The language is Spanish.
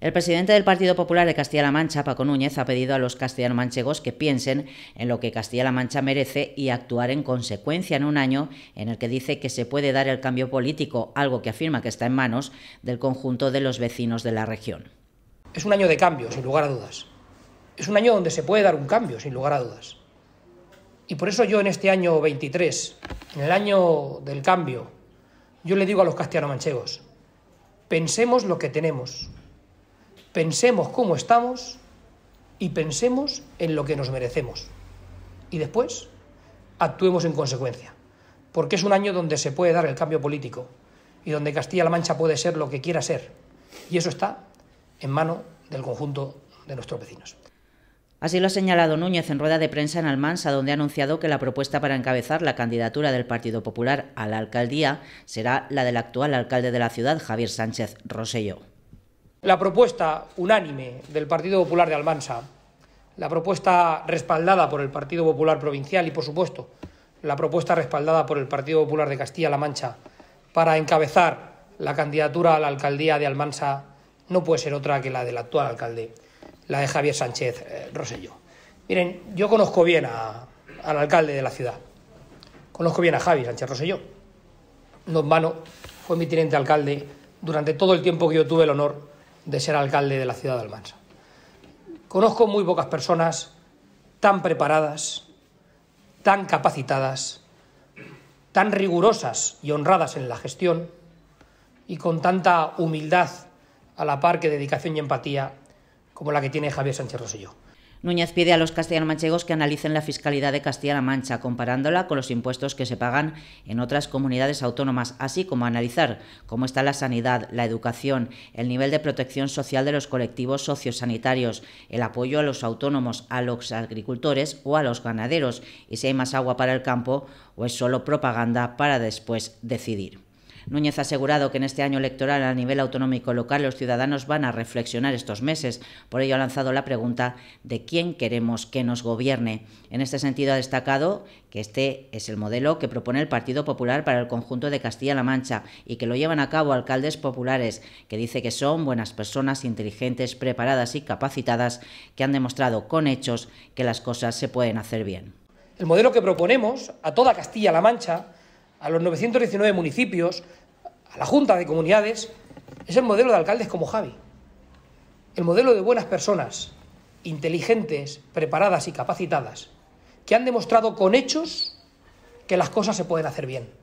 El presidente del Partido Popular de Castilla-La Mancha, Paco Núñez, ha pedido a los castellano-manchegos que piensen en lo que Castilla-La Mancha merece y actuar en consecuencia en un año en el que dice que se puede dar el cambio político, algo que afirma que está en manos del conjunto de los vecinos de la región. Es un año de cambio, sin lugar a dudas. Es un año donde se puede dar un cambio, sin lugar a dudas. Y por eso yo en este año 23, en el año del cambio, yo le digo a los castellano-manchegos, pensemos lo que tenemos, pensemos cómo estamos y pensemos en lo que nos merecemos. Y después actuemos en consecuencia, porque es un año donde se puede dar el cambio político y donde Castilla-La Mancha puede ser lo que quiera ser. Y eso está en mano del conjunto de nuestros vecinos. Así lo ha señalado Núñez en rueda de prensa en Almansa, donde ha anunciado que la propuesta para encabezar la candidatura del Partido Popular a la alcaldía será la del actual alcalde de la ciudad, Javier Sánchez Rosello. La propuesta unánime del Partido Popular de Almansa, la propuesta respaldada por el Partido Popular Provincial y, por supuesto, la propuesta respaldada por el Partido Popular de Castilla-La Mancha para encabezar la candidatura a la alcaldía de Almansa no puede ser otra que la del actual alcalde, la de Javier Sánchez Roselló. Eh, Rosello. Miren, yo conozco bien al alcalde de la ciudad, conozco bien a Javier Sánchez Roselló. No en vano, fue mi teniente alcalde durante todo el tiempo que yo tuve el honor de ser alcalde de la ciudad de Almansa. Conozco muy pocas personas tan preparadas, tan capacitadas, tan rigurosas y honradas en la gestión y con tanta humildad a la par que dedicación y empatía como la que tiene Javier Sánchez Rosselló. Núñez pide a los castellano-manchegos que analicen la fiscalidad de Castilla-La Mancha, comparándola con los impuestos que se pagan en otras comunidades autónomas, así como analizar cómo está la sanidad, la educación, el nivel de protección social de los colectivos sociosanitarios, el apoyo a los autónomos, a los agricultores o a los ganaderos, y si hay más agua para el campo o es solo propaganda para después decidir. Núñez ha asegurado que en este año electoral a nivel autonómico local los ciudadanos van a reflexionar estos meses. Por ello ha lanzado la pregunta de quién queremos que nos gobierne. En este sentido ha destacado que este es el modelo que propone el Partido Popular para el conjunto de Castilla-La Mancha y que lo llevan a cabo alcaldes populares, que dice que son buenas personas, inteligentes, preparadas y capacitadas, que han demostrado con hechos que las cosas se pueden hacer bien. El modelo que proponemos a toda Castilla-La Mancha a los 919 municipios, a la Junta de Comunidades, es el modelo de alcaldes como Javi. El modelo de buenas personas, inteligentes, preparadas y capacitadas, que han demostrado con hechos que las cosas se pueden hacer bien.